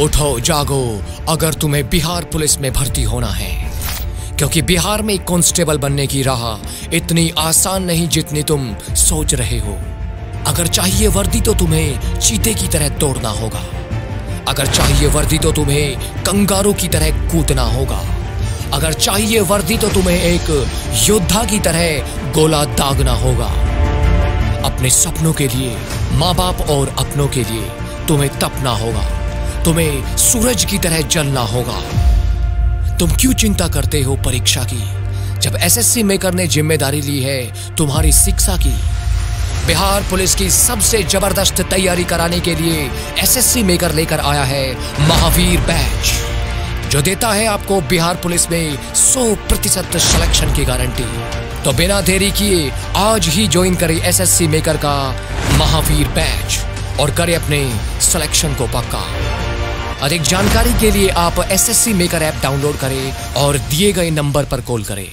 उठो जागो अगर तुम्हें बिहार पुलिस में भर्ती होना है क्योंकि बिहार में कांस्टेबल बनने की राह इतनी आसान नहीं जितनी तुम सोच रहे हो अगर चाहिए वर्दी तो तुम्हें चीते की तरह तोड़ना होगा अगर चाहिए वर्दी तो तुम्हें कंगारू की तरह कूदना होगा अगर चाहिए वर्दी तो तुम्हें एक योद्धा की तरह गोला दागना होगा अपने सपनों के लिए माँ बाप और अपनों के लिए तुम्हें तपना होगा तुम्हें सूरज की तरह जलना होगा तुम क्यों चिंता करते हो परीक्षा की जब एसएससी मेकर ने जिम्मेदारी ली है तुम्हारी शिक्षा की बिहार पुलिस की सबसे जबरदस्त तैयारी कराने के लिए एसएससी मेकर लेकर आया है महावीर बैच जो देता है आपको बिहार पुलिस में 100 प्रतिशत सिलेक्शन की गारंटी तो बिना देरी किए आज ही ज्वाइन करें एसएससी मेकर का महावीर बैच और करें अपने सिलेक्शन को पक्का अधिक जानकारी के लिए आप S S C maker app download करें और दिए गए नंबर पर कॉल करें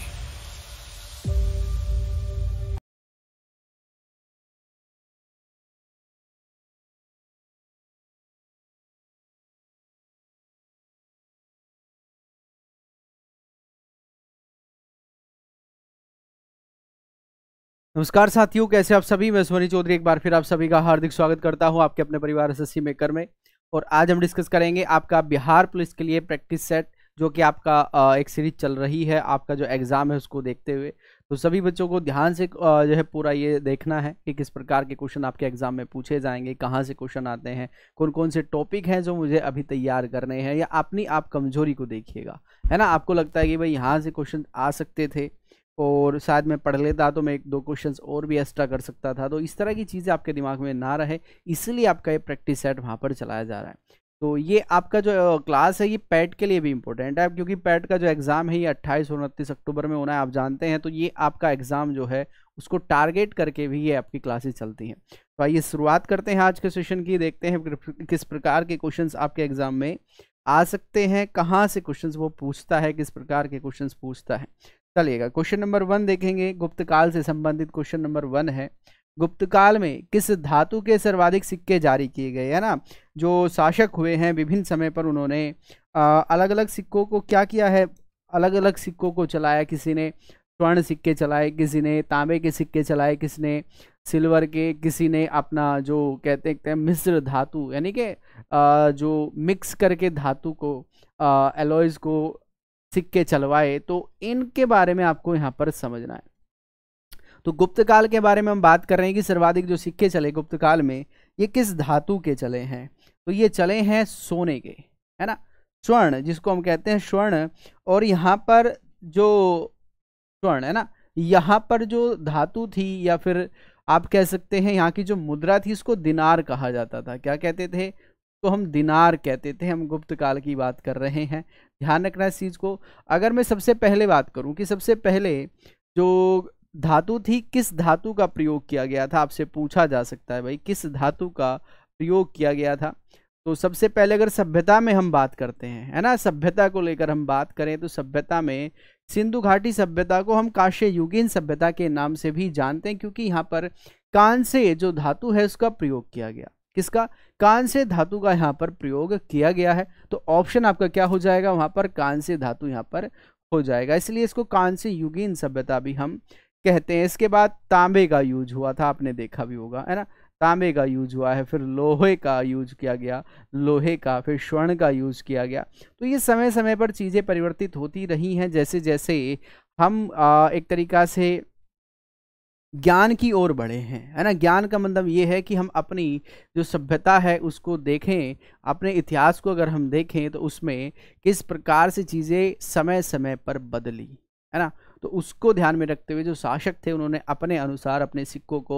नमस्कार साथियों कैसे आप सभी मैं सोनी चौधरी एक बार फिर आप सभी का हार्दिक स्वागत करता हूं आपके अपने परिवार एसएससी मेकर में और आज हम डिस्कस करेंगे आपका बिहार पुलिस के लिए प्रैक्टिस सेट जो कि आपका एक सीरीज चल रही है आपका जो एग्ज़ाम है उसको देखते हुए तो सभी बच्चों को ध्यान से जो है पूरा ये देखना है कि किस प्रकार के क्वेश्चन आपके एग्ज़ाम में पूछे जाएंगे कहाँ से क्वेश्चन आते हैं कौन कौन से टॉपिक हैं जो मुझे अभी तैयार करने हैं या अपनी आप कमज़ोरी को देखिएगा है ना आपको लगता है कि भाई यहाँ से क्वेश्चन आ सकते थे और शायद मैं पढ़ लेता तो मैं एक दो क्वेश्चंस और भी एक्स्ट्रा कर सकता था तो इस तरह की चीज़ें आपके दिमाग में ना रहे इसलिए आपका ये प्रैक्टिस सेट वहाँ पर चलाया जा रहा है तो ये आपका जो क्लास है ये पैट e के लिए भी इंपॉर्टेंट है क्योंकि पैट e का जो एग्ज़ाम है ये अट्ठाईस और उनतीस अक्टूबर में होना है आप जानते हैं तो ये आपका एग्ज़ाम जो है उसको टारगेट करके भी ये आपकी क्लासेस चलती हैं तो आइए शुरुआत करते हैं आज के सेशन की देखते हैं किस प्रकार के क्वेश्चन आपके एग्ज़ाम में आ सकते हैं कहाँ से क्वेश्चंस वो पूछता है किस प्रकार के क्वेश्चंस पूछता है चलिएगा क्वेश्चन नंबर वन देखेंगे गुप्तकाल से संबंधित क्वेश्चन नंबर वन है गुप्त काल में किस धातु के सर्वाधिक सिक्के जारी किए गए है ना जो शासक हुए हैं विभिन्न समय पर उन्होंने अलग अलग सिक्कों को क्या किया है अलग अलग सिक्कों को चलाया किसी ने स्वर्ण सिक्के चलाए किसी ने तांबे के सिक्के चलाए किसी ने सिल्वर के किसी ने अपना जो कहते हैं मिश्र धातु यानी कि जो मिक्स करके धातु को एलोइज को सिक्के चलवाए तो इनके बारे में आपको यहाँ पर समझना है तो गुप्त काल के बारे में हम बात कर रहे हैं कि सर्वाधिक जो सिक्के चले गुप्त काल में ये किस धातु के चले हैं तो ये चले हैं सोने के है ना स्वर्ण जिसको हम कहते हैं स्वर्ण और यहाँ पर जो स्वर्ण है ना यहाँ पर जो धातु थी या फिर आप कह सकते हैं यहाँ की जो मुद्रा थी इसको दिनार कहा जाता था क्या कहते थे को हम दिनार कहते थे हम गुप्त काल की बात कर रहे हैं ध्यान रखना इस चीज़ को अगर मैं सबसे पहले बात करूं कि सबसे पहले जो धातु थी किस धातु का प्रयोग किया गया था आपसे पूछा जा सकता है भाई किस धातु का प्रयोग किया गया था तो सबसे पहले अगर सभ्यता में हम बात करते हैं है ना सभ्यता को लेकर हम बात करें तो सभ्यता में सिंधु घाटी सभ्यता को हम काश्य युगीन सभ्यता के नाम से भी जानते हैं क्योंकि यहाँ पर कांसे जो धातु है उसका प्रयोग किया गया किसका कान से धातु का यहाँ पर प्रयोग किया गया है तो ऑप्शन आपका क्या हो जाएगा वहाँ पर कान से धातु यहाँ पर हो जाएगा इसलिए इसको कान से युगीन सभ्यता भी हम कहते हैं इसके बाद तांबे का यूज हुआ था आपने देखा भी होगा है ना तांबे का यूज हुआ है फिर लोहे का यूज किया गया लोहे का फिर स्वर्ण का यूज किया गया तो ये समय समय पर चीज़ें परिवर्तित होती रही हैं जैसे जैसे हम एक तरीका से ज्ञान की ओर बढ़े हैं है ना ज्ञान का मतलब ये है कि हम अपनी जो सभ्यता है उसको देखें अपने इतिहास को अगर हम देखें तो उसमें किस प्रकार से चीज़ें समय समय पर बदली है ना तो उसको ध्यान में रखते हुए जो शासक थे उन्होंने अपने अनुसार अपने सिक्कों को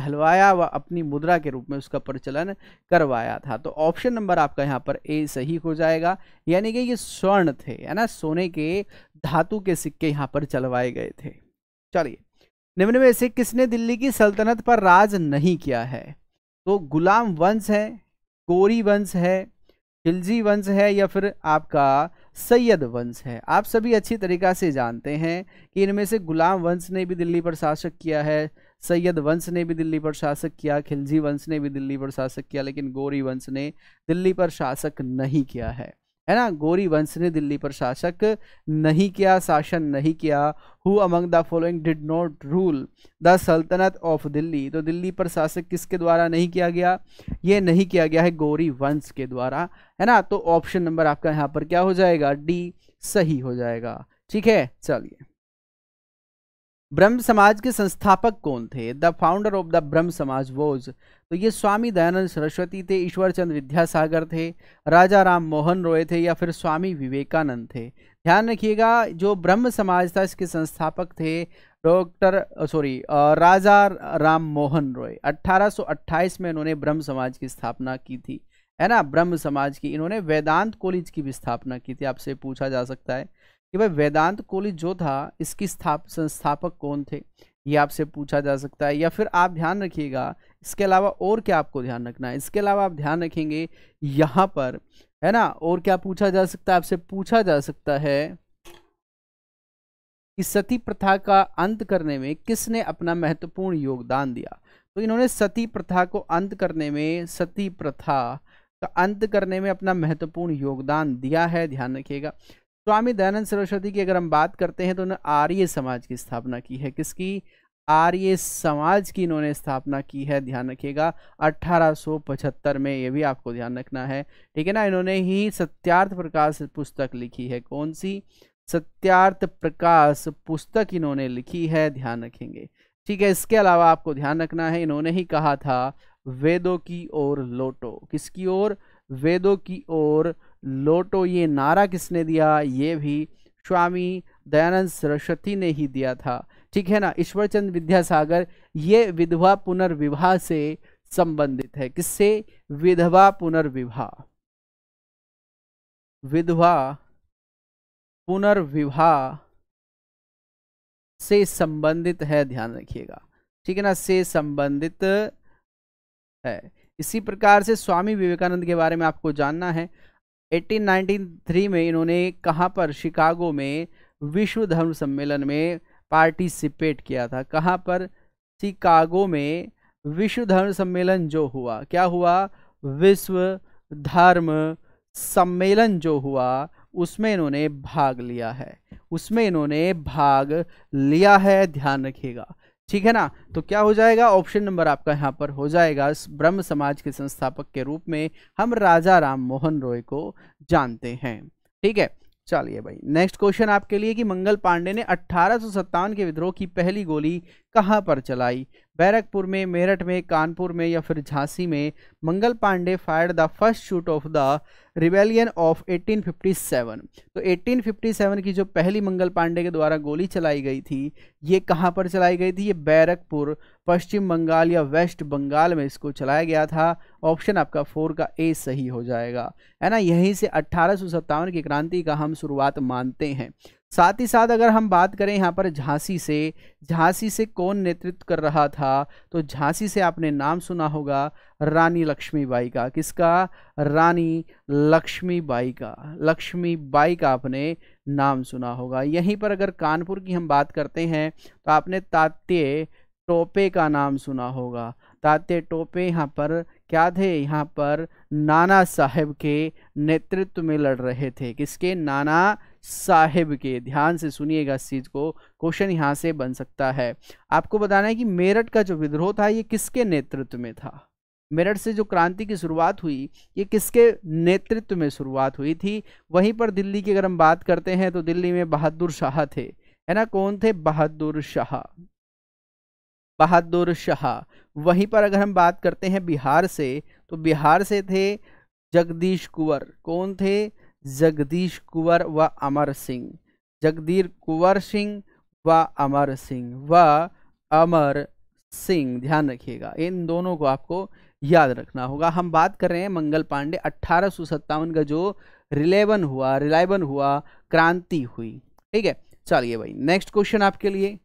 ढलवाया व अपनी मुद्रा के रूप में उसका प्रचलन करवाया था तो ऑप्शन नंबर आपका यहाँ पर ए सही हो जाएगा यानी कि ये स्वर्ण थे है ना सोने के धातु के सिक्के यहाँ पर चलवाए गए थे चलिए निम्न में से किसने दिल्ली की सल्तनत पर राज नहीं किया है तो गुलाम वंश है गोरी वंश है खिलजी वंश है या फिर आपका सैयद वंश है आप सभी अच्छी तरीक़ा से जानते हैं कि इनमें से गुलाम वंश ने भी दिल्ली पर शासक किया है सैयद वंश ने भी दिल्ली पर शासक किया खिलजी वंश ने भी दिल्ली पर शासक किया लेकिन गोरी वंश ने दिल्ली पर शासक नहीं किया है है ना गोरी वंश ने दिल्ली पर शासक नहीं किया शासन नहीं किया who among the following did not rule the sultanate of Delhi तो दिल्ली पर शासक किसके द्वारा नहीं किया गया ये नहीं किया गया है गोरी वंश के द्वारा है ना तो ऑप्शन नंबर आपका यहाँ पर क्या हो जाएगा डी सही हो जाएगा ठीक है चलिए ब्रह्म समाज के संस्थापक कौन थे द फाउंडर ऑफ द ब्रह्म समाज वोज तो ये स्वामी दयानंद सरस्वती थे ईश्वरचंद विद्यासागर थे राजा राम मोहन रॉय थे या फिर स्वामी विवेकानंद थे ध्यान रखिएगा जो ब्रह्म समाज था इसके संस्थापक थे डॉक्टर सॉरी राजा राम मोहन रॉय 1828 में इन्होंने ब्रह्म समाज की स्थापना की थी है ना ब्रह्म समाज की इन्होंने वेदांत कॉलेज की भी स्थापना की थी आपसे पूछा जा सकता है कि भाई वेदांत कॉलेज जो था इसकी स्थाप संस्थापक कौन थे ये आपसे पूछा जा सकता है या फिर आप ध्यान रखिएगा इसके अलावा और क्या आपको ध्यान रखना है इसके अलावा आप ध्यान रखेंगे यहाँ पर है ना और क्या पूछा जा सकता है आपसे पूछा जा सकता है कि सती प्रथा का अंत करने में किसने अपना महत्वपूर्ण योगदान दिया तो इन्होंने सती प्रथा को अंत करने में सती प्रथा का अंत करने में अपना महत्वपूर्ण योगदान दिया है ध्यान रखिएगा स्वामी दयानंद सरस्वती की अगर हम बात करते हैं तो उन्होंने आर्य समाज की स्थापना की है किसकी आर्य समाज की इन्होंने स्थापना की है ध्यान रखिएगा 1875 में ये भी आपको ध्यान रखना है ठीक है ना इन्होंने ही सत्यार्थ प्रकाश पुस्तक लिखी है कौन सी सत्यार्थ प्रकाश पुस्तक इन्होंने लिखी है ध्यान रखेंगे ठीक है इसके अलावा आपको ध्यान रखना है इन्होंने ही कहा था वेदों की ओर लोटो किसकी ओर वेदों की ओर लोटो ये नारा किसने दिया ये भी स्वामी दयानंद सरस्वती ने ही दिया था ठीक है ना ईश्वरचंद विद्यासागर ये विधवा पुनर्विवाह से संबंधित है किससे विधवा पुनर्विवाह विधवा पुनर्विवाह से संबंधित है ध्यान रखिएगा ठीक है ना से संबंधित है इसी प्रकार से स्वामी विवेकानंद के बारे में आपको जानना है 1893 में इन्होंने कहाँ पर शिकागो में विश्व धर्म सम्मेलन में पार्टिसिपेट किया था कहाँ पर शिकागो में विश्व धर्म सम्मेलन जो हुआ क्या हुआ विश्व धर्म सम्मेलन जो हुआ उसमें इन्होंने भाग लिया है उसमें इन्होंने भाग लिया है ध्यान रखिएगा ठीक है ना तो क्या हो जाएगा ऑप्शन नंबर आपका यहाँ पर हो जाएगा ब्रह्म समाज के संस्थापक के रूप में हम राजा राम मोहन रॉय को जानते हैं ठीक है चलिए भाई नेक्स्ट क्वेश्चन आपके लिए कि मंगल पांडे ने अट्ठारह के विद्रोह की पहली गोली कहाँ पर चलाई बैरकपुर में मेरठ में कानपुर में या फिर झांसी में Mangal Pandey fire the first shoot of the rebellion of 1857 तो 1857 की जो पहली मंगल पांडे के द्वारा गोली चलाई गई थी ये कहाँ पर चलाई गई थी ये बैरकपुर पश्चिम बंगाल या वेस्ट बंगाल में इसको चलाया गया था ऑप्शन आपका फोर का ए सही हो जाएगा है ना यहीं से अट्ठारह की क्रांति का हम शुरुआत मानते हैं साथ ही साथ अगर हम बात करें यहाँ पर झांसी से झांसी से कौन नेतृत्व कर रहा था तो झांसी से आपने नाम सुना होगा रानी लक्ष्मीबाई का किसका रानी लक्ष्मीबाई का लक्ष्मीबाई का आपने नाम सुना होगा यहीं पर अगर कानपुर की हम बात करते हैं तो आपने तात्य टोपे का नाम सुना होगा तात्य टोपे यहाँ पर क्या थे यहाँ पर नाना साहब के नेतृत्व में लड़ रहे थे किसके नाना साहिब के ध्यान से सुनिएगा इस चीज़ को क्वेश्चन यहाँ से बन सकता है आपको बताना है कि मेरठ का जो विद्रोह था ये किसके नेतृत्व में था मेरठ से जो क्रांति की शुरुआत हुई ये किसके नेतृत्व में शुरुआत हुई थी वहीं पर दिल्ली की अगर हम बात करते हैं तो दिल्ली में बहादुर शाह थे है ना कौन थे बहादुर शाह बहादुर शाह वहीं पर अगर हम बात करते हैं बिहार से तो बिहार से थे जगदीश कुंवर कौन थे जगदीश कुंवर व अमर सिंह जगदीर कुंवर सिंह व अमर सिंह व अमर सिंह ध्यान रखिएगा इन दोनों को आपको याद रखना होगा हम बात कर रहे हैं मंगल पांडे अट्ठारह का जो रिलेवन हुआ रिलायबन हुआ क्रांति हुई ठीक है चलिए भाई नेक्स्ट क्वेश्चन आपके लिए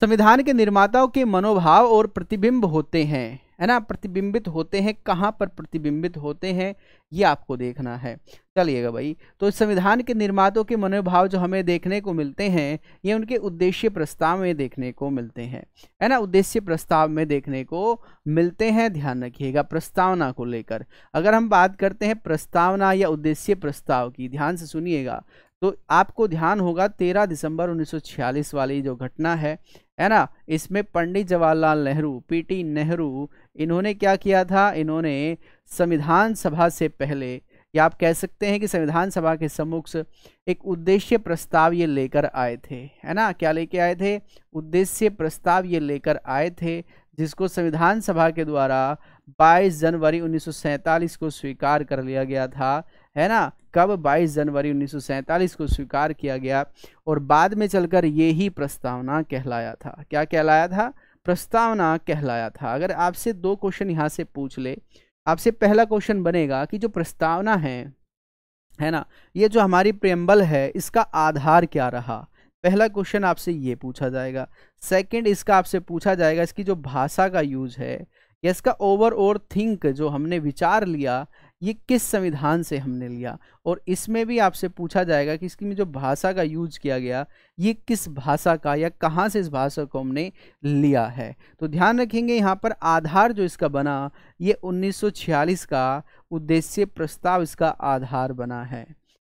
संविधान के निर्माताओं के मनोभाव और प्रतिबिंब होते हैं है ना प्रतिबिंबित होते हैं कहाँ पर प्रतिबिंबित होते हैं ये आपको देखना है चलिएगा भाई तो संविधान के निर्मातों के मनोभाव जो हमें देखने को मिलते हैं ये उनके उद्देश्य प्रस्ताव में देखने को मिलते हैं है ना उद्देश्य प्रस्ताव में देखने को मिलते हैं ध्यान रखिएगा प्रस्तावना को लेकर अगर हम बात करते हैं प्रस्तावना या उद्देश्य प्रस्ताव की ध्यान से सुनिएगा तो आपको ध्यान होगा 13 दिसंबर 1946 वाली जो घटना है है ना इसमें पंडित जवाहरलाल नेहरू पीटी नेहरू इन्होंने क्या किया था इन्होंने संविधान सभा से पहले या आप कह सकते हैं कि संविधान सभा के समक्ष एक उद्देश्य प्रस्ताव ये लेकर आए थे है ना क्या लेके आए थे उद्देश्य प्रस्ताव ये लेकर आए थे जिसको संविधान सभा के द्वारा 22 जनवरी 1947 को स्वीकार कर लिया गया था है ना कब 22 जनवरी उन्नीस को स्वीकार किया गया और बाद में चलकर ये ही प्रस्तावना कहलाया था क्या कहलाया था प्रस्तावना कहलाया था अगर आपसे दो क्वेश्चन यहाँ से पूछ ले आपसे पहला क्वेश्चन बनेगा कि जो प्रस्तावना है है ना ये जो हमारी प्रेम्बल है इसका आधार क्या रहा पहला क्वेश्चन आपसे ये पूछा जाएगा सेकंड इसका आपसे पूछा जाएगा इसकी जो भाषा का यूज है या इसका ओवर ओवर थिंक जो हमने विचार लिया ये किस संविधान से हमने लिया और इसमें भी आपसे पूछा जाएगा कि इसकी में जो भाषा का यूज किया गया ये किस भाषा का या कहाँ से इस भाषा को हमने लिया है तो ध्यान रखेंगे यहाँ पर आधार जो इसका बना ये 1946 का उद्देश्य प्रस्ताव इसका आधार बना है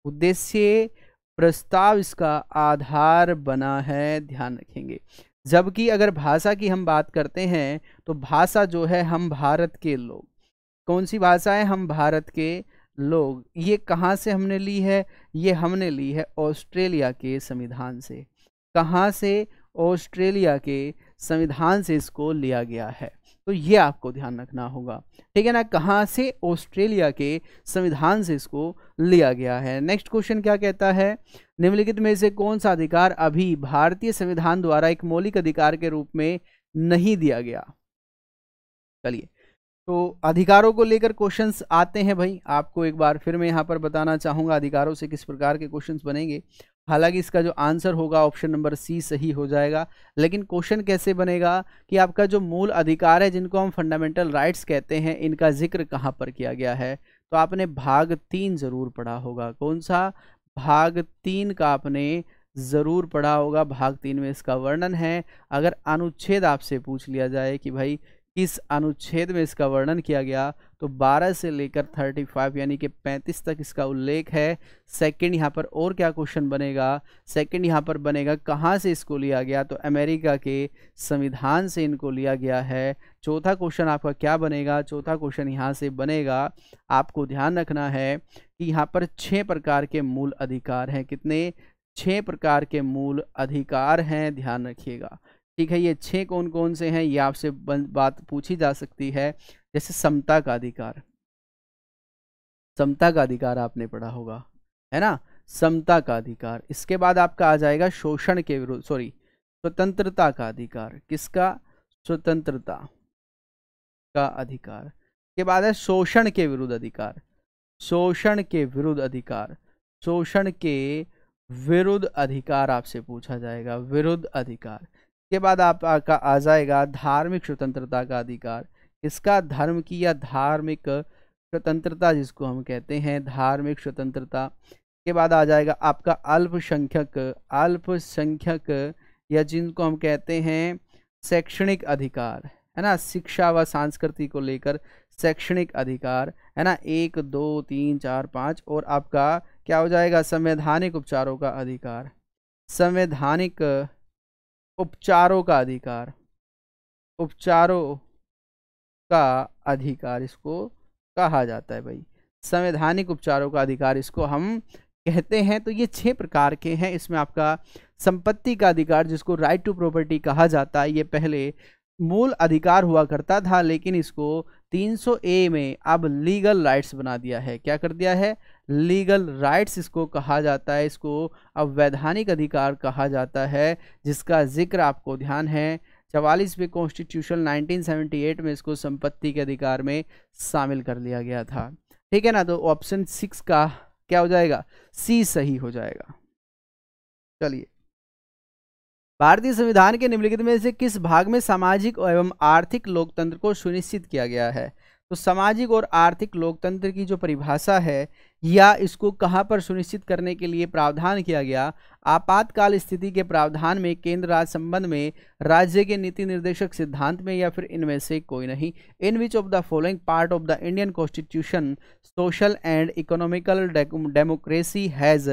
उद्देश्य प्रस्ताव इसका आधार बना है ध्यान रखेंगे जबकि अगर भाषा की हम बात करते हैं तो भाषा जो है हम भारत के लोग कौन सी भाषाएं हम भारत के लोग ये कहाँ से हमने ली है ये हमने ली है ऑस्ट्रेलिया के संविधान से कहाँ से ऑस्ट्रेलिया के संविधान से इसको लिया गया है तो ये आपको ध्यान रखना होगा ठीक है ना कहाँ से ऑस्ट्रेलिया के संविधान से इसको लिया गया है नेक्स्ट क्वेश्चन क्या कहता है निम्नलिखित में से कौन सा अधिकार अभी भारतीय संविधान द्वारा एक मौलिक अधिकार के रूप में नहीं दिया गया चलिए तो अधिकारों को लेकर क्वेश्चंस आते हैं भाई आपको एक बार फिर मैं यहाँ पर बताना चाहूँगा अधिकारों से किस प्रकार के क्वेश्चंस बनेंगे हालांकि इसका जो आंसर होगा ऑप्शन नंबर सी सही हो जाएगा लेकिन क्वेश्चन कैसे बनेगा कि आपका जो मूल अधिकार है जिनको हम फंडामेंटल राइट्स कहते हैं इनका जिक्र कहाँ पर किया गया है तो आपने भाग तीन ज़रूर पढ़ा होगा कौन सा भाग तीन का आपने ज़रूर पढ़ा होगा भाग तीन में इसका वर्णन है अगर अनुच्छेद आपसे पूछ लिया जाए कि भाई किस अनुच्छेद में इसका वर्णन किया गया तो 12 से लेकर 35 यानी कि 35 तक इसका उल्लेख है सेकंड यहाँ पर और क्या क्वेश्चन बनेगा सेकंड यहाँ पर बनेगा कहाँ से इसको लिया गया तो अमेरिका के संविधान से इनको लिया गया है चौथा क्वेश्चन आपका क्या बनेगा चौथा क्वेश्चन यहाँ से बनेगा आपको ध्यान रखना है कि यहाँ पर छः प्रकार के मूल अधिकार हैं कितने छः प्रकार के मूल अधिकार हैं ध्यान रखिएगा ठीक है ये छह कौन कौन से हैं ये आपसे बात पूछी जा सकती है जैसे समता का अधिकार समता का अधिकार आपने पढ़ा होगा है ना समता का अधिकार इसके बाद आपका आ जाएगा शोषण के विरुद्ध सॉरी स्वतंत्रता का अधिकार किसका स्वतंत्रता का अधिकार के बाद है शोषण के विरुद्ध अधिकार शोषण के विरुद्ध अधिकार शोषण के विरुद्ध अधिकार आपसे पूछा जाएगा विरुद्ध अधिकार के बाद आप आपका आ जाएगा धार्मिक स्वतंत्रता का अधिकार इसका धर्म की या धार्मिक स्वतंत्रता जिसको हम कहते हैं धार्मिक स्वतंत्रता के बाद आ जाएगा आपका अल्पसंख्यक अल्पसंख्यक या जिनको हम कहते हैं शैक्षणिक अधिकार है ना शिक्षा व संस्कृति को लेकर शैक्षणिक अधिकार है ना एक दो तीन चार पाँच और आपका क्या हो जाएगा संवैधानिक उपचारों का अधिकार संवैधानिक उपचारों का अधिकार उपचारों का अधिकार इसको कहा जाता है भाई संवैधानिक उपचारों का अधिकार इसको हम कहते हैं तो ये छह प्रकार के हैं इसमें आपका संपत्ति का अधिकार जिसको राइट टू प्रॉपर्टी कहा जाता है ये पहले मूल अधिकार हुआ करता था लेकिन इसको 300 ए में अब लीगल राइट्स बना दिया है क्या कर दिया है लीगल राइट्स इसको कहा जाता है इसको अब वैधानिक अधिकार कहा जाता है जिसका जिक्र आपको ध्यान है चवालीसवें कॉन्स्टिट्यूशन 1978 में इसको संपत्ति के अधिकार में शामिल कर लिया गया था ठीक है ना तो ऑप्शन सिक्स का क्या हो जाएगा सी सही हो जाएगा चलिए भारतीय संविधान के निम्नलिखित में से किस भाग में सामाजिक एवं आर्थिक लोकतंत्र को सुनिश्चित किया गया है तो सामाजिक और आर्थिक लोकतंत्र की जो परिभाषा है या इसको कहाँ पर सुनिश्चित करने के लिए प्रावधान किया गया आपातकाल स्थिति के प्रावधान में केंद्र राज्य संबंध में राज्य के नीति निर्देशक सिद्धांत में या फिर इनमें से कोई नहीं in which of the following part of the Indian constitution social and economical democracy has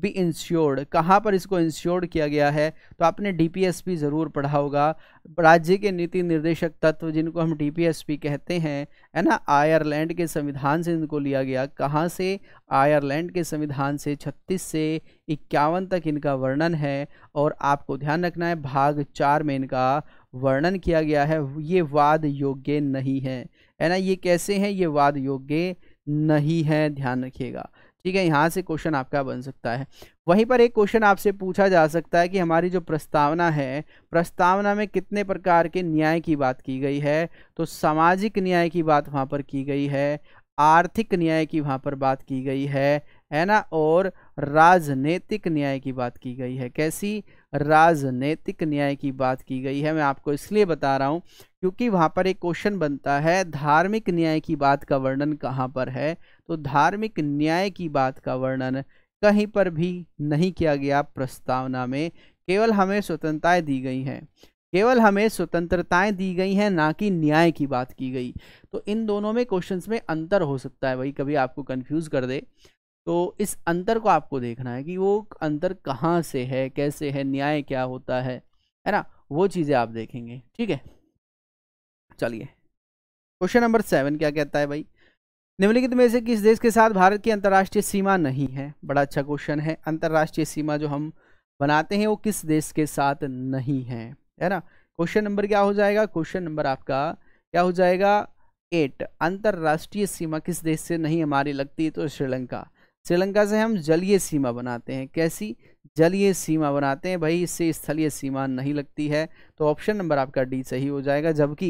be ensured कहाँ पर इसको इंश्योर्ड किया गया है तो आपने डीपीएसपी ज़रूर पढ़ा होगा राज्य के नीति निर्देशक तत्व जिनको हम डीपीएसपी कहते हैं है ना आयरलैंड के संविधान से इनको लिया गया कहाँ से आयरलैंड के संविधान से छत्तीस से इक्यावन तक इनका वर्णन है और आपको ध्यान रखना है भाग चार में इनका वर्णन किया गया है ये वाद योग्य नहीं है है ना ये कैसे हैं ये वाद योग्य नहीं है ध्यान रखिएगा ठीक है यहाँ से क्वेश्चन आपका बन सकता है वहीं पर एक क्वेश्चन आपसे पूछा जा सकता है कि हमारी जो प्रस्तावना है प्रस्तावना में कितने प्रकार के न्याय की बात की गई है तो सामाजिक न्याय की बात वहाँ पर की गई है आर्थिक न्याय की वहाँ पर बात की गई है है ना और राजनीतिक न्याय की बात की गई है कैसी राजनीतिक न्याय की बात की गई है मैं आपको इसलिए बता रहा हूँ क्योंकि वहाँ पर एक क्वेश्चन बनता है धार्मिक न्याय की बात का वर्णन कहाँ पर है तो धार्मिक न्याय की बात का वर्णन कहीं पर भी नहीं किया गया प्रस्तावना में केवल हमें स्वतंत्रताएँ दी गई हैं केवल हमें स्वतंत्रताएं दी गई हैं ना कि न्याय की बात की गई तो इन दोनों में क्वेश्चंस में अंतर हो सकता है वही कभी आपको कंफ्यूज कर दे तो इस अंतर को आपको देखना है कि वो अंतर कहाँ से है कैसे है न्याय क्या होता है है ना वो चीज़ें आप देखेंगे ठीक है चलिए क्वेश्चन नंबर सेवन क्या कहता है भाई निम्नलिखित में से किस देश के साथ भारत की अंतर्राष्ट्रीय सीमा नहीं है बड़ा अच्छा क्वेश्चन है अंतर्राष्ट्रीय सीमा जो हम बनाते हैं वो किस देश के साथ नहीं है है ना क्वेश्चन नंबर क्या हो जाएगा क्वेश्चन नंबर आपका क्या हो जाएगा एट अंतर्राष्ट्रीय सीमा किस देश से नहीं हमारी लगती तो श्रीलंका श्रीलंका से हम जलीय सीमा बनाते हैं कैसी जलीय सीमा बनाते हैं भाई इससे स्थलीय सीमा नहीं लगती है तो ऑप्शन नंबर आपका डी सही हो जाएगा जबकि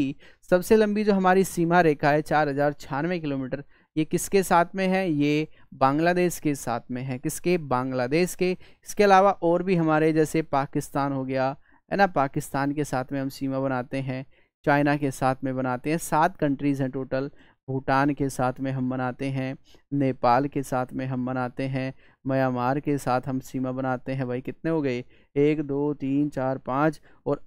सबसे लंबी जो हमारी सीमा रेखा है चार हज़ार छियानवे किलोमीटर ये किसके साथ में है ये बांग्लादेश के साथ में है किसके बांग्लादेश के इसके अलावा और भी हमारे जैसे पाकिस्तान हो गया है ना पाकिस्तान के साथ में हम सीमा बनाते हैं चाइना के साथ में बनाते हैं सात कंट्रीज़ हैं टोटल भूटान के साथ में हम बनाते हैं नेपाल के साथ में हम बनाते हैं म्यांमार के साथ हम सीमा बनाते हैं भाई कितने हो गए एक दो तीन चार पाँच और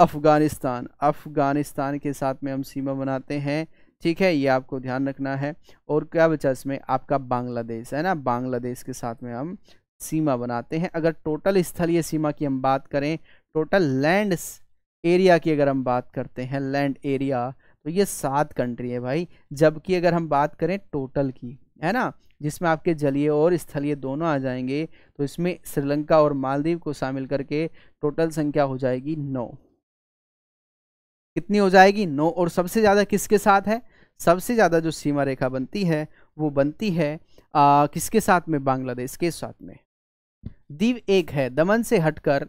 अफ़गानिस्तान अफ़गानिस्तान के साथ में हम सीमा बनाते हैं ठीक है ये आपको ध्यान रखना है और क्या बचा इसमें आपका बांग्लादेश है ना बांग्लादेश के साथ में हम सीमा बनाते हैं अगर टोटल स्थलीय सीमा की हम बात करें टोटल लैंड एरिया की अगर हम बात करते हैं लैंड एरिया तो ये सात कंट्री है भाई जबकि अगर हम बात करें टोटल की है ना जिसमें आपके जलीय और स्थलीय दोनों आ जाएंगे तो इसमें श्रीलंका और मालदीव को शामिल करके टोटल संख्या हो जाएगी नौ कितनी हो जाएगी नौ और सबसे ज़्यादा किसके साथ है सबसे ज़्यादा जो सीमा रेखा बनती है वो बनती है आ, किसके साथ में बांग्लादेश के साथ में दीव एक है दमन से हटकर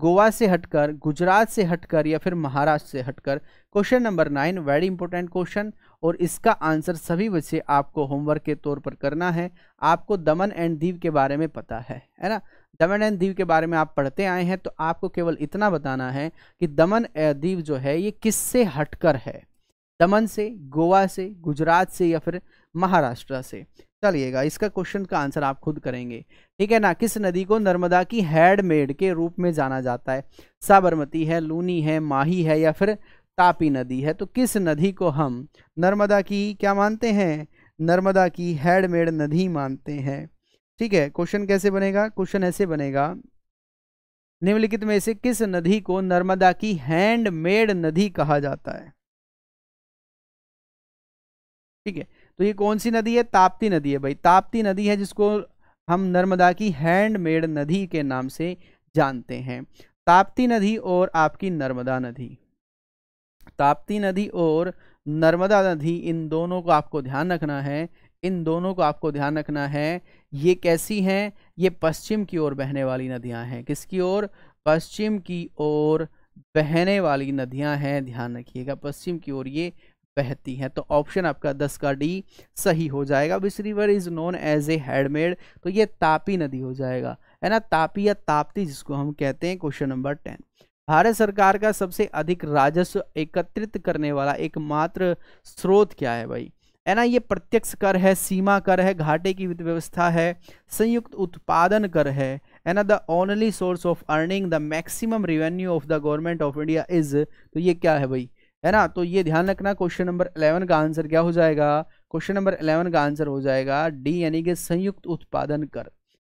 गोवा से हटकर गुजरात से हटकर या फिर महाराष्ट्र से हटकर question number nine very important question और इसका आंसर सभी बच्चे आपको होमवर्क के तौर पर करना है आपको दमन एंड दीव के बारे में पता है है ना दमन एंड दीव के बारे में आप पढ़ते आए हैं तो आपको केवल इतना बताना है कि दमन दीव जो है ये किससे हटकर है दमन से गोवा से गुजरात से या फिर महाराष्ट्र से चलिएगा इसका क्वेश्चन का आंसर आप खुद करेंगे ठीक है ना किस नदी को नर्मदा की हैडमेड के रूप में जाना जाता है साबरमती है लूनी है माही है या फिर तापी नदी है तो किस नदी को हम नर्मदा की क्या मानते हैं नर्मदा की हैडमेड नदी मानते हैं ठीक है क्वेश्चन कैसे बनेगा क्वेश्चन ऐसे बनेगा निम्नलिखित में से किस नदी को नर्मदा की हैंडमेड नदी कहा जाता है ठीक है तो ये कौन सी नदी है ताप्ती नदी है भाई ताप्ती नदी है जिसको हम नर्मदा की हैंडमेड नदी के नाम से जानते हैं ताप्ती नदी और आपकी नर्मदा नदी ताप्ती नदी और नर्मदा नदी इन दोनों को आपको ध्यान रखना है इन दोनों को आपको ध्यान रखना है ये कैसी हैं ये पश्चिम की ओर बहने वाली नदियां हैं किसकी ओर पश्चिम की ओर बहने वाली नदियां हैं ध्यान रखिएगा पश्चिम की ओर ये बहती हैं तो ऑप्शन आपका दस का डी सही हो जाएगा which river is known as a हैडमेड तो ये तापी नदी हो जाएगा है ना तापी या ताप्ती जिसको हम कहते हैं क्वेश्चन नंबर टेन भारत सरकार का सबसे अधिक राजस्व एकत्रित करने वाला एकमात्र स्रोत क्या है भाई है ना ये प्रत्यक्ष कर है सीमा कर है घाटे की वित्त व्यवस्था है संयुक्त उत्पादन कर है है ना the only source of earning the maximum revenue of the government of India is तो ये क्या है भाई है ना तो ये ध्यान रखना क्वेश्चन नंबर इलेवन का आंसर क्या हो जाएगा क्वेश्चन नंबर इलेवन का आंसर हो जाएगा डी यानी कि संयुक्त उत्पादन कर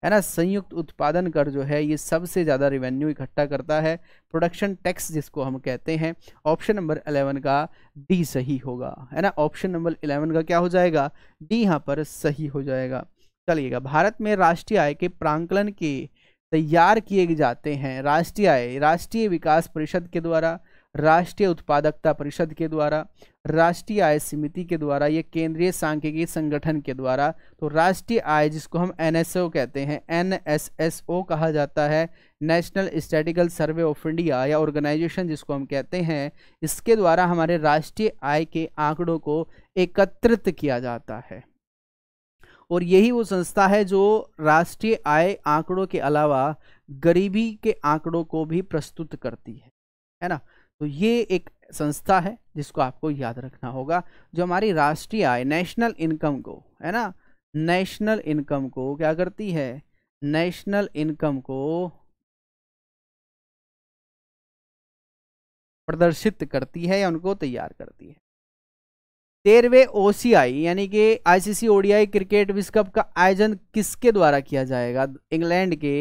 है ना संयुक्त उत्पादन कर जो है ये सबसे ज़्यादा रिवेन्यू इकट्ठा करता है प्रोडक्शन टैक्स जिसको हम कहते हैं ऑप्शन नंबर अलेवन का डी सही होगा है ना ऑप्शन नंबर इलेवन का क्या हो जाएगा डी यहाँ पर सही हो जाएगा चलिएगा भारत में राष्ट्रीय आय के प्रांकलन के तैयार किए जाते हैं राष्ट्रीय आय राष्ट्रीय विकास परिषद के द्वारा राष्ट्रीय उत्पादकता परिषद के द्वारा राष्ट्रीय आय समिति के द्वारा या केंद्रीय सांख्यिकी संगठन के द्वारा तो राष्ट्रीय आय जिसको हम एनएसओ कहते हैं एनएसएसओ कहा जाता है national statistical survey of India या ऑर्गेनाइजेशन जिसको हम कहते हैं इसके द्वारा हमारे राष्ट्रीय आय के आंकड़ों को एकत्रित किया जाता है और यही वो संस्था है जो राष्ट्रीय आय आंकड़ों के अलावा गरीबी के आंकड़ों को भी प्रस्तुत करती है है ना तो ये एक संस्था है जिसको आपको याद रखना होगा जो हमारी राष्ट्रीय आय नेशनल इनकम को है ना नेशनल इनकम को क्या करती है नेशनल इनकम को प्रदर्शित करती है या उनको तैयार करती है तेरहवें ओसीआई यानी कि आईसीसी ओडीआई क्रिकेट विश्व कप का आयोजन किसके द्वारा किया जाएगा इंग्लैंड के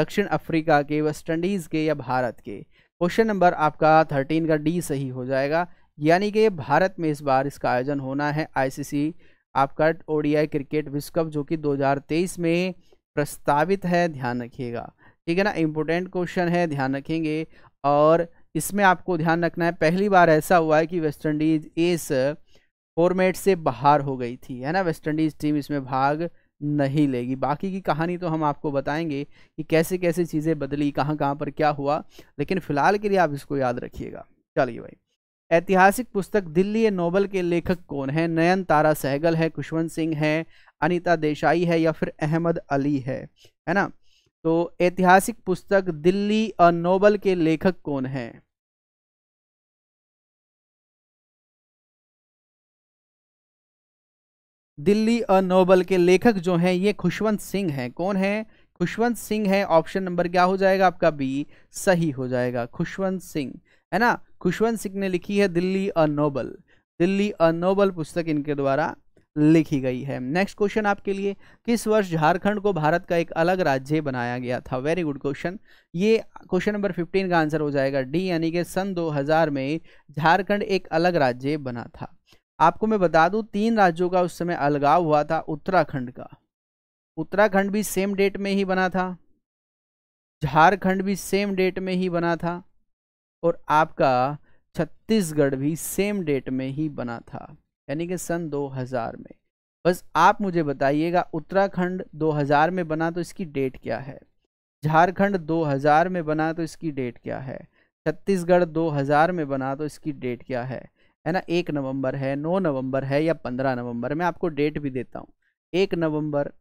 दक्षिण अफ्रीका के वेस्ट इंडीज़ के या भारत के क्वेश्चन नंबर आपका थर्टीन का डी सही हो जाएगा यानी कि भारत में इस बार इसका आयोजन होना है आईसीसी आपका ओडीआई क्रिकेट विश्व कप जो कि 2023 में प्रस्तावित है ध्यान रखिएगा ठीक है ना इम्पोर्टेंट क्वेश्चन है ध्यान रखेंगे और इसमें आपको ध्यान रखना है पहली बार ऐसा हुआ है कि वेस्ट इंडीज इस फॉर्मेट से बाहर हो गई थी है ना वेस्ट इंडीज़ टीम इसमें भाग नहीं लेगी बाकी की कहानी तो हम आपको बताएंगे कि कैसे कैसे चीज़ें बदली कहाँ कहाँ पर क्या हुआ लेकिन फ़िलहाल के लिए आप इसको याद रखिएगा चलिए भाई ऐतिहासिक पुस्तक दिल्ली नोबल के लेखक कौन है नयन तारा सहगल है खुशवंत सिंह है अनिता देसाई है या फिर अहमद अली है है ना तो ऐतिहासिक पुस्तक दिल्ली अ नोबल के लेखक कौन है दिल्ली अ नोबल के लेखक जो हैं ये खुशवंत सिंह हैं कौन है खुशवंत सिंह है ऑप्शन नंबर क्या हो जाएगा आपका बी सही हो जाएगा खुशवंत सिंह है ना खुशवंत सिंह ने लिखी है Delhi a novel Delhi a novel पुस्तक इनके द्वारा लिखी गई है नेक्स्ट क्वेश्चन आपके लिए किस वर्ष झारखंड को भारत का एक अलग राज्य बनाया गया था वेरी गुड क्वेश्चन ये क्वेश्चन नंबर 15 का आंसर हो जाएगा डी यानी कि सन 2000 में झारखंड एक अलग राज्य बना था आपको मैं बता दूं तीन राज्यों का उस समय अलगाव हुआ था उत्तराखंड का उत्तराखंड भी सेम डेट में ही बना था झारखंड भी सेम डेट में ही बना था और आपका छत्तीसगढ़ भी सेम डेट में ही बना था यानी कि सन 2000 में बस आप मुझे बताइएगा उत्तराखंड 2000 में बना तो इसकी डेट क्या है झारखंड 2000 में बना तो इसकी डेट क्या है छत्तीसगढ़ 2000 में बना तो इसकी डेट क्या है है ना एक नवंबर है नौ नवंबर है या पंद्रह नवंबर मैं आपको डेट भी देता हूँ एक नवंबर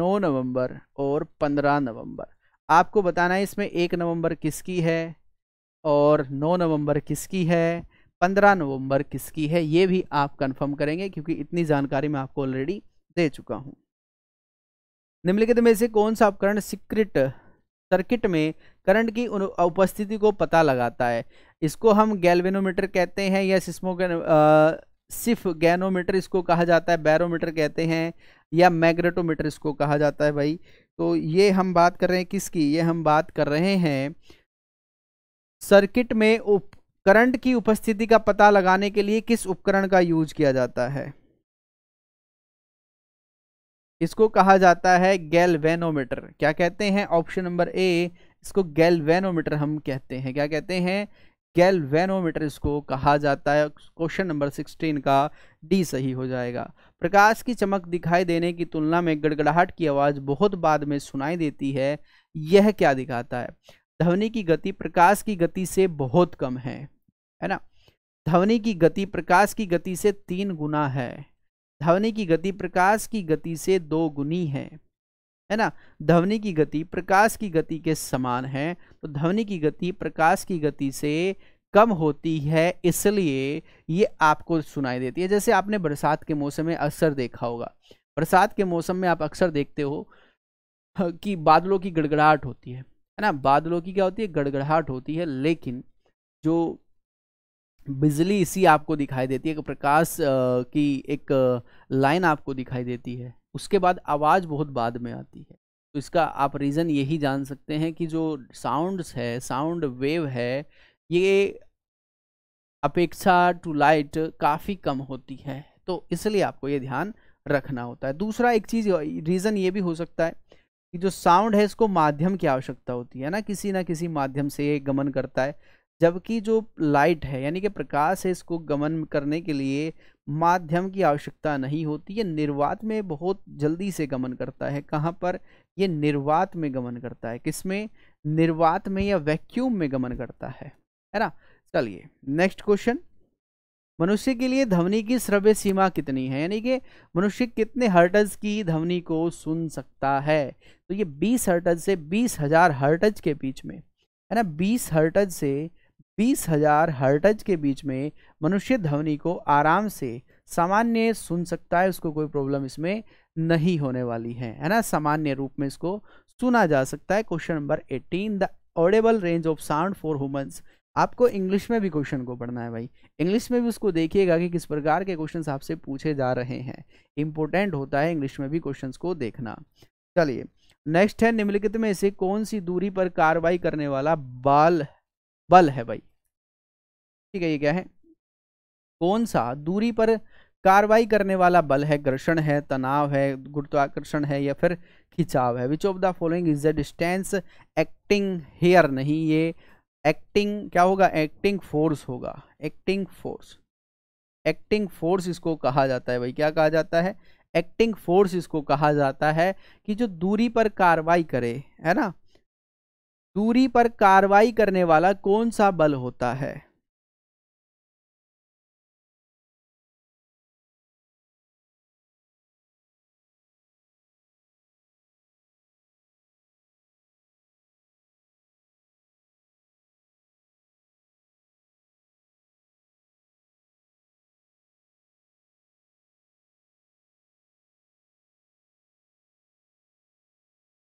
नौ नवंबर और पंद्रह नवंबर आपको बताना है इसमें एक नवंबर किसकी है और नौ नवंबर किसकी है पंद्रह नवंबर किसकी है ये भी आप कंफर्म करेंगे क्योंकि इतनी जानकारी मैं आपको ऑलरेडी दे चुका हूँ निम्नलिखित में से कौन सा उपकरण सीक्रेट सर्किट में करंट की उपस्थिति को पता लगाता है इसको हम गैल्वेनोमीटर कहते हैं या सिस्मो सिर्फ गैनोमीटर इसको कहा जाता है बैरोमीटर कहते हैं या मैग्नेटोमीटर इसको कहा जाता है भाई तो ये हम बात कर रहे हैं किसकी ये हम बात कर रहे हैं सर्किट में उप करंट की उपस्थिति का पता लगाने के लिए किस उपकरण का यूज किया जाता है इसको कहा जाता है गैल्वेनोमीटर क्या कहते हैं ऑप्शन नंबर ए इसको गैल्वेनोमीटर हम कहते हैं क्या कहते हैं गैल्वेनोमीटर इसको कहा जाता है क्वेश्चन नंबर सिक्सटीन का डी सही हो जाएगा प्रकाश की चमक दिखाई देने की तुलना में गड़गड़ाहट की आवाज़ बहुत बाद में सुनाई देती है यह क्या दिखाता है ध्वनि की गति प्रकाश की गति से बहुत कम है है ना ध्वनि की गति प्रकाश की गति से तीन गुना है ध्वनि की गति प्रकाश की गति से दो गुनी है है ना ध्वनि की गति प्रकाश की गति के समान है तो ध्वनि की गति प्रकाश की गति से कम होती है इसलिए ये आपको सुनाई देती है जैसे आपने बरसात के मौसम में अक्सर देखा होगा बरसात के मौसम में आप अक्सर देखते हो हाँ, कि बादलों की गड़गड़ाहट होती है है ना बादलों की क्या होती है गड़गड़ाहट होती है लेकिन जो बिजली इसी आपको दिखाई देती है एक प्रकाश की एक लाइन आपको दिखाई देती है उसके बाद आवाज़ बहुत बाद में आती है तो इसका आप रीज़न यही जान सकते हैं कि जो साउंड्स है साउंड वेव है ये अपेक्षा टू लाइट काफ़ी कम होती है तो इसलिए आपको ये ध्यान रखना होता है दूसरा एक चीज़ रीज़न ये भी हो सकता है कि जो साउंड है इसको माध्यम की आवश्यकता होती है ना किसी ना किसी माध्यम से ये गमन करता है जबकि जो लाइट है यानी कि प्रकाश है इसको गमन करने के लिए माध्यम की आवश्यकता नहीं होती ये निर्वात में बहुत जल्दी से गमन करता है कहाँ पर ये निर्वात में गमन करता है किसमें निर्वात में या वैक्यूम में गमन करता है है ना चलिए नेक्स्ट क्वेश्चन मनुष्य के लिए ध्वनि की श्रव्य सीमा कितनी है यानी कि मनुष्य कितने हर्टज की ध्वनि को सुन सकता है तो ये 20 हर्टज से बीस हजार हर्टज के बीच में है ना 20 हर्टज से बीस हजार हर्टज के बीच में मनुष्य ध्वनि को आराम से सामान्य सुन सकता है उसको कोई प्रॉब्लम इसमें नहीं होने वाली है है ना सामान्य रूप में इसको सुना जा सकता है question number eighteen the audible range of sound for humans आपको इंग्लिश में भी क्वेश्चन को पढ़ना है भाई इंग्लिश में भी उसको देखिएगा कि किस प्रकार के क्वेश्चन आपसे पूछे जा रहे हैं इंपॉर्टेंट होता है इंग्लिश में भी क्वेश्चन को देखना चलिए नेक्स्ट है निम्नलिखित में से कौन सी दूरी पर कार्रवाई करने वाला बाल बल है भाई ठीक है ये क्या है कौन सा दूरी पर कार्रवाई करने वाला बल है घर्षण है तनाव है गुरुत्वाकर्षण है या फिर खिंचाव है which of the following is the distance acting here नहीं ये एक्टिंग क्या होगा एक्टिंग फोर्स होगा एक्टिंग फोर्स एक्टिंग फोर्स इसको कहा जाता है भाई क्या कहा जाता है एक्टिंग फोर्स इसको कहा जाता है कि जो दूरी पर कार्रवाई करे है ना दूरी पर कार्रवाई करने वाला कौन सा बल होता है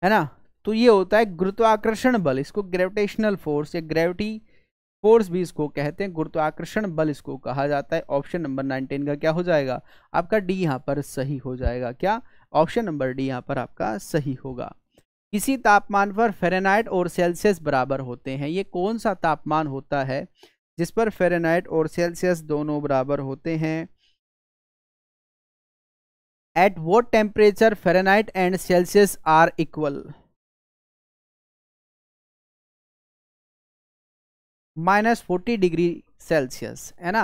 है ना तो ये होता है गुरुत्वाकर्षण बल इसको ग्रेविटेशनल फोर्स या ग्रेविटी फोर्स भी इसको कहते हैं गुरुत्वाकर्षण बल इसको कहा जाता है ऑप्शन नंबर नाइनटीन का क्या हो जाएगा आपका डी यहाँ पर सही हो जाएगा क्या ऑप्शन नंबर डी यहाँ पर आपका सही होगा किसी तापमान पर फेरेनाइट और सेल्सियस बराबर होते हैं ये कौन सा तापमान होता है जिस पर फेरेनाइट और सेल्सियस दोनों बराबर होते हैं at what temperature Fahrenheit and Celsius are equal minus forty degree Celsius है ना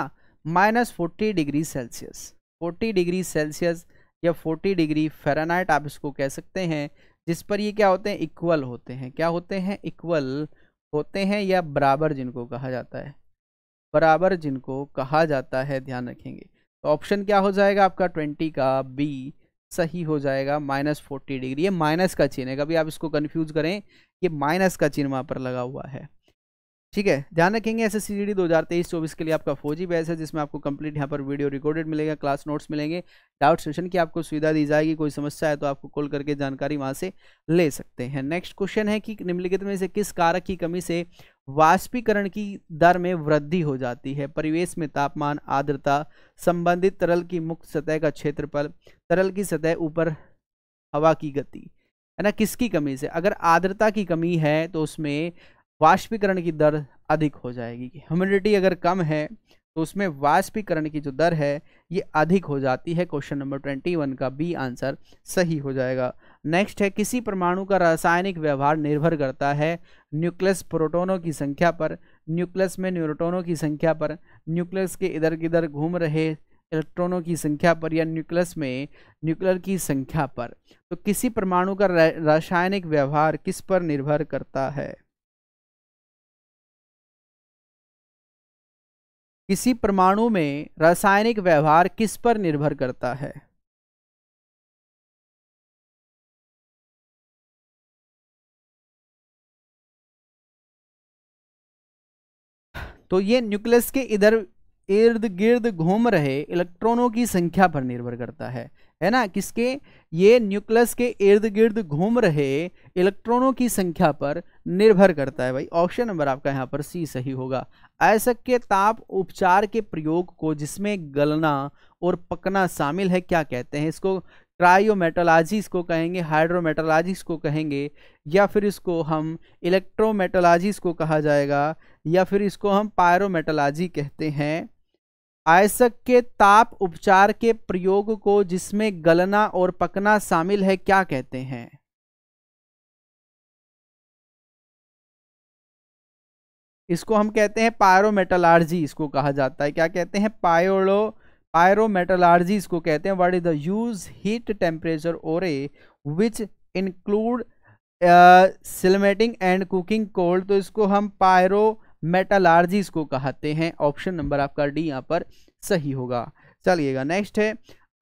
minus forty degree Celsius forty degree Celsius या फोर्टी डिग्री फेरानाइट आप इसको कह सकते हैं जिस पर ये क्या होते हैं इक्वल होते हैं क्या होते हैं इक्वल होते हैं या बराबर जिनको कहा जाता है बराबर जिनको कहा जाता है ध्यान रखेंगे तो ऑप्शन क्या हो जाएगा आपका ट्वेंटी का बी सही हो जाएगा माइनस फोर्टी डिग्री ये माइनस का चिन्ह है कभी आप इसको कन्फ्यूज करें ये माइनस का चिन्ह वहाँ पर लगा हुआ है ठीक है ध्यान रखेंगे एस एस सी डी दो हज़ार तेईस चौबीस के लिए आपका फौजी बैच है जिसमें आपको कंप्लीट यहाँ पर वीडियो रिकॉर्डेड मिलेगा क्लास नोट्स मिलेंगे डाउट सेशन की आपको सुविधा दी जाएगी कोई समस्या है तो आपको कॉल करके जानकारी वहाँ से ले सकते हैं नेक्स्ट क्वेश्चन है कि निम्नलिखित में से किस कारक की कमी से वाष्पीकरण की दर में वृद्धि हो जाती है परिवेश में तापमान आर्द्रता संबंधित तरल की मुक्त सतह का क्षेत्रफल तरल की सतह ऊपर हवा की गति है ना किसकी कमी से अगर आर्द्रता की कमी है तो उसमें वाष्पीकरण की दर अधिक हो जाएगी ह्यूमिडिटी अगर कम है तो उसमें वाष्पीकरण की जो दर है ये अधिक हो जाती है क्वेश्चन नंबर ट्वेंटी वन का बी आंसर सही हो जाएगा नेक्स्ट है किसी परमाणु का रासायनिक व्यवहार निर्भर करता है न्यूक्लियस प्रोटोनों की संख्या पर न्यूक्लियस में न्यूरोटोनों की संख्या पर न्यूक्लियस के इधर किधर घूम रहे इलेक्ट्रॉनों की संख्या पर या न्यूक्लियस में न्यूक्लियर की संख्या पर तो किसी परमाणु का रासायनिक व्यवहार किस पर निर्भर करता है किसी परमाणु में रासायनिक व्यवहार किस पर निर्भर करता है तो ये न्यूक्लियस के इधर इर्द गिर्द घूम रहे इलेक्ट्रॉनों की संख्या पर निर्भर करता है है ना किसके ये न्यूक्लियस के इर्द गिर्द घूम रहे इलेक्ट्रॉनों की संख्या पर निर्भर करता है भाई ऑप्शन नंबर आपका यहाँ पर सी सही होगा ऐसा के ताप उपचार के प्रयोग को जिसमें गलना और पकना शामिल है क्या कहते हैं इसको क्रायोमेटोलॉजी इसको कहेंगे हाइड्रोमेटोलॉजी इसको कहेंगे या फिर इसको हम इलेक्ट्रोमेटोलॉजी इसको कहा जाएगा या फिर इसको हम पायरोमेटोलॉजी कहते हैं आयसक के ताप उपचार के प्रयोग को जिसमें गलना और पकना शामिल है क्या कहते हैं इसको हम कहते हैं पायरोमेटलार्जी इसको कहा जाता है क्या कहते हैं पायोलो पायरोमेटलार्जी इसको कहते हैं what is the use heat temperature ore which include smelting and cooking cold तो इसको हम पायरो मेटालार्जिस को कहते हैं ऑप्शन नंबर आपका डी यहाँ पर सही होगा चलिएगा नेक्स्ट है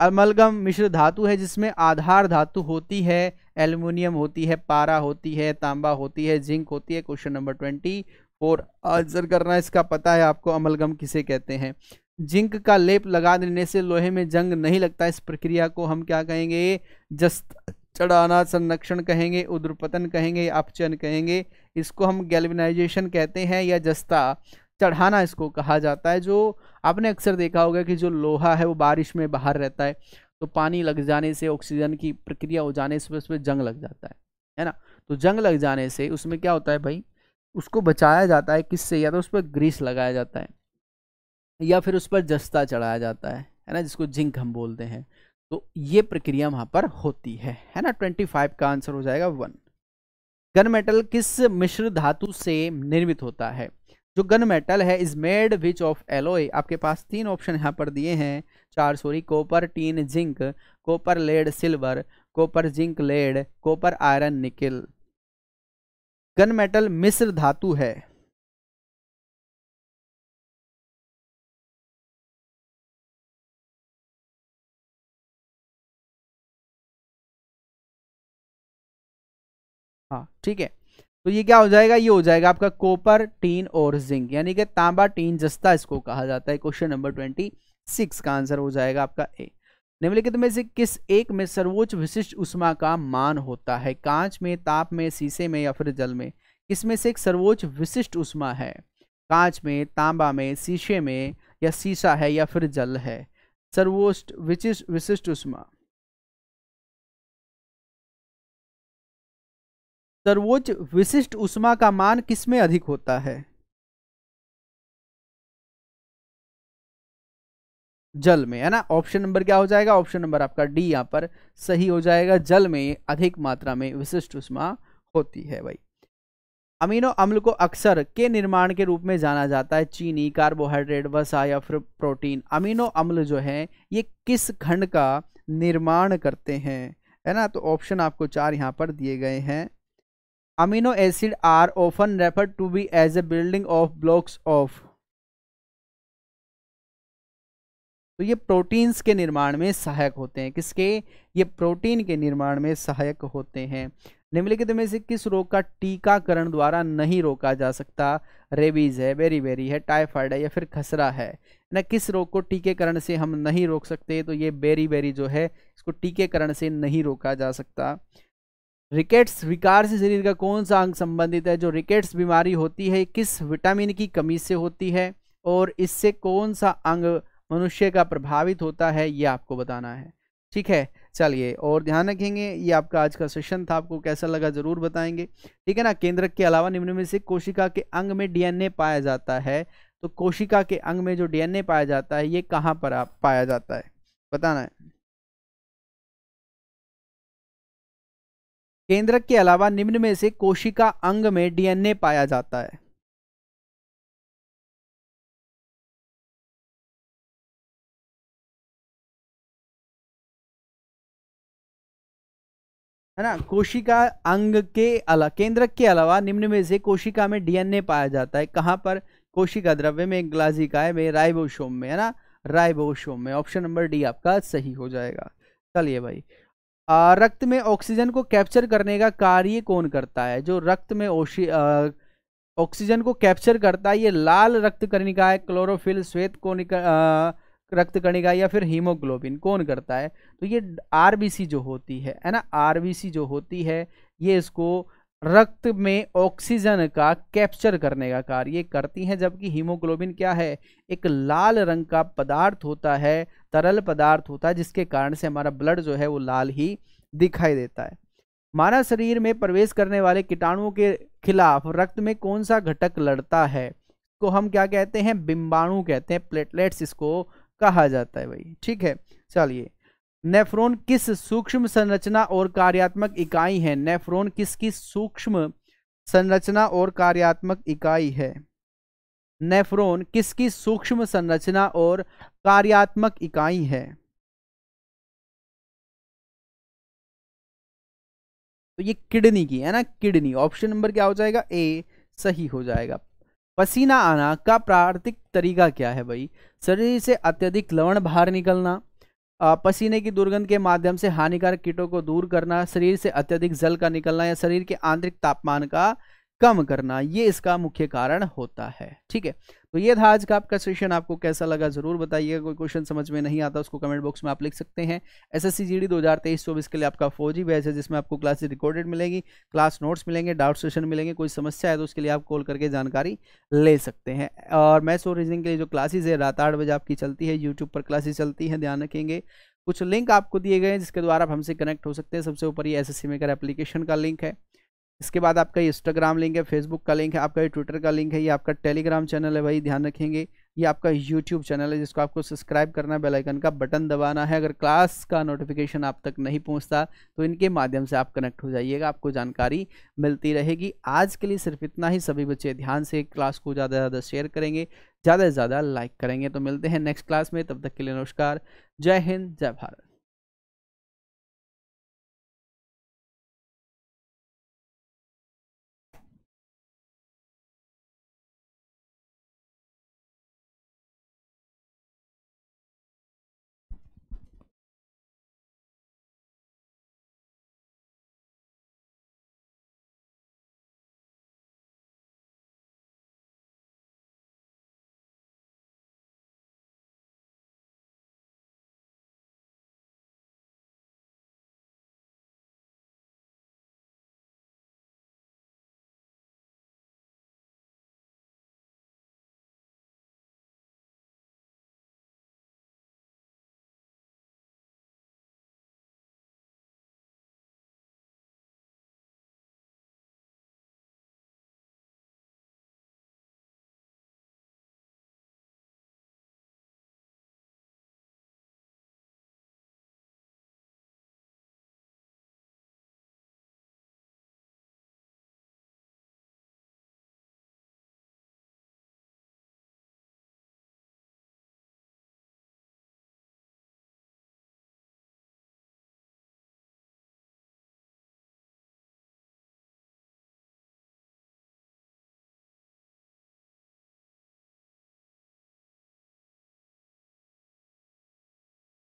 अमलगम मिश्र धातु है जिसमें आधार धातु होती है एल्यूमिनियम होती है पारा होती है तांबा होती है जिंक होती है question number twenty four answer करना इसका पता है आपको अमलगम किसे कहते हैं जिंक का लेप लगा देने से लोहे में जंग नहीं लगता इस प्रक्रिया को हम क्या कहेंगे जस्त चढ़ाना संरक्षण कहेंगे उद्रपतन कहेंगे अपचन कहेंगे इसको हम गैल्विनाइजेशन कहते हैं या जस्ता चढ़ाना इसको कहा जाता है जो आपने अक्सर देखा होगा कि जो लोहा है वो बारिश में बाहर रहता है तो पानी लग जाने से ऑक्सीजन की प्रक्रिया हो जाने से उसमें जंग लग जाता है है ना तो जंग लग जाने से उसमें क्या होता है भाई उसको बचाया जाता है किससे या तो उस पर ग्रीस लगाया जाता है या फिर उस पर जस्ता चढ़ाया जाता है है ना जिसको जिंक हम बोलते हैं तो ये प्रक्रिया वहां पर होती है है ना ट्वेंटी फाइव का आंसर हो जाएगा वन गन मेटल किस मिश्र धातु से निर्मित होता है जो गन मेटल है is made which of alloy आपके पास तीन ऑप्शन यहाँ पर दिए हैं चार sorry copper tin zinc copper lead silver copper zinc lead copper iron nickel gun metal मिश्र धातु है हाँ ठीक है तो ये क्या हो जाएगा ये हो जाएगा आपका कोपर टीन और जिंक यानी कि तांबा टीन जस्ता इसको कहा जाता है क्वेश्चन नंबर ट्वेंटी सिक्स का आंसर हो जाएगा आपका ए निम्नलिखित में से किस एक में सर्वोच्च विशिष्ट उष्मा का मान होता है कांच में ताप में शीशे में या फिर जल में किसमें से एक सर्वोच्च विशिष्ट उष्मा है कांच में तांबा में शीशे में या शीशा है या फिर जल है सर्वोच्च विशिष्ट विशिष्ट उष्मा सर्वोच्च विशिष्ट उष्मा का मान किसमें अधिक होता है जल में है ना ऑप्शन नंबर क्या हो जाएगा ऑप्शन नंबर आपका डी यहां पर सही हो जाएगा जल में अधिक मात्रा में विशिष्ट उष्मा होती है भाई अमीनो अम्ल को अक्सर के निर्माण के रूप में जाना जाता है चीनी कार्बोहाइड्रेट वसा या फिर प्रोटीन अमीनो अम्ल जो है ये किस खंड का निर्माण करते हैं है ना तो ऑप्शन आपको चार यहाँ पर दिए गए हैं amino acid are often referred to be as a building of blocks of तो ये प्रोटीन्स के निर्माण में सहायक होते हैं किसके ये प्रोटीन के निर्माण में सहायक होते हैं निम्नलिखित में से किस रोग का टीकाकरण द्वारा नहीं रोका जा सकता रेबीज है बेरी बेरी है टाइफाइड है या फिर खसरा है ना किस रोग को टीकेकरण से हम नहीं रोक सकते तो ये बेरी बेरी जो है इसको टीकेकरण से नहीं रोका जा सकता रिकेट्स विकार से शरीर का कौन सा अंग संबंधित है जो रिकेट्स बीमारी होती है किस विटामिन की कमी से होती है और इससे कौन सा अंग मनुष्य का प्रभावित होता है ये आपको बताना है ठीक है चलिए और ध्यान रखेंगे ये आपका आज का सेशन था आपको कैसा लगा ज़रूर बताएंगे ठीक है ना केंद्रक के अलावा निम्न में से कोशिका के अंग में डीएनए पाया जाता है तो कोशिका के अंग में जो डीएनए पाया जाता है ये कहाँ पर पाया जाता है बताना है केंद्रक के अलावा निम्न में से कोशिका अंग में डीएनए पाया जाता है है ना कोशिका अंग के अलावा केंद्रक के अलावा निम्न में से कोशिका में डीएनए पाया जाता है कहां पर कोशिका द्रव्य में ग्लाजिकाय में राइबोसोम में है ना राइबोसोम में ऑप्शन नंबर डी आपका सही हो जाएगा चलिए भाई रक्त में ऑक्सीजन को कैप्चर करने का कार्य कौन करता है जो रक्त में ऑक्सीजन को कैप्चर करता है ये लाल रक्त कणिका है क्लोरोफिल श्वेत कोनिका रक्त कणिका या फिर हीमोग्लोबिन कौन करता है तो ये आरबीसी जो होती है है ना आरबीसी जो होती है ये इसको रक्त में ऑक्सीजन का कैप्चर करने का कार्य करती हैं जबकि हीमोग्लोबिन क्या है एक लाल रंग का पदार्थ होता है तरल पदार्थ होता है जिसके कारण से हमारा ब्लड जो है वो लाल ही दिखाई देता है मानव शरीर में प्रवेश करने वाले कीटाणुओं के खिलाफ रक्त में कौन सा घटक लड़ता है को हम क्या कहते हैं बिम्बाणु कहते हैं प्लेटलेट्स इसको कहा जाता है भाई ठीक है चलिए नेफ्रोन किस सूक्ष्म संरचना और कार्यात्मक इकाई है नेफ्रोन किसकी सूक्ष्म संरचना और कार्यात्मक इकाई है नेफ्रोन किसकी सूक्ष्म संरचना और कार्यात्मक इकाई है तो ये किडनी की है ना किडनी ऑप्शन नंबर क्या हो जाएगा ए सही हो जाएगा पसीना आना का प्राकृतिक तरीका क्या है भाई शरीर से अत्यधिक लवण बाहर निकलना पसीने की दुर्गंध के माध्यम से हानिकारक कीटों को दूर करना शरीर से अत्यधिक जल का निकलना या शरीर के आंतरिक तापमान का कम करना ये इसका मुख्य कारण होता है ठीक है तो ये था आज का आपका सेशन आपको कैसा लगा ज़रूर बताइएगा कोई क्वेश्चन समझ में नहीं आता उसको कमेंट बॉक्स में आप लिख सकते हैं S S C G D दो हज़ार तेईस चौबीस के लिए आपका फौजी बैच है जिसमें आपको क्लासेज रिकॉर्डेड मिलेगी क्लास नोट्स मिलेंगे डाउट सेशन मिलेंगे कोई समस्या है तो उसके लिए आप कॉल करके जानकारी ले सकते हैं और मैथ्स और रीजनिंग के लिए जो क्लासेज है रात आठ बजे आपकी चलती है यूट्यूब पर क्लासेज चलती हैं ध्यान रखेंगे कुछ लिंक आपको दिए गए हैं जिसके द्वारा आप हमसे कनेक्ट हो सकते हैं सबसे ऊपर ये S S C maker application का लिंक है इसके बाद आपका इंस्टाग्राम लिंक है फेसबुक का लिंक है आपका ट्विटर का लिंक है ये आपका टेलीग्राम चैनल है भाई ध्यान रखेंगे ये आपका यूट्यूब चैनल है जिसको आपको सब्सक्राइब करना है बेलाइकन का बटन दबाना है अगर क्लास का नोटिफिकेशन आप तक नहीं पहुँचता तो इनके माध्यम से आप कनेक्ट हो जाइएगा आपको जानकारी मिलती रहेगी आज के लिए सिर्फ इतना ही सभी बच्चे ध्यान से क्लास को ज़्यादा से ज़्यादा शेयर करेंगे ज़्यादा से ज़्यादा लाइक करेंगे तो मिलते हैं नेक्स्ट क्लास में तब तक के लिए नमस्कार जय हिंद जय भारत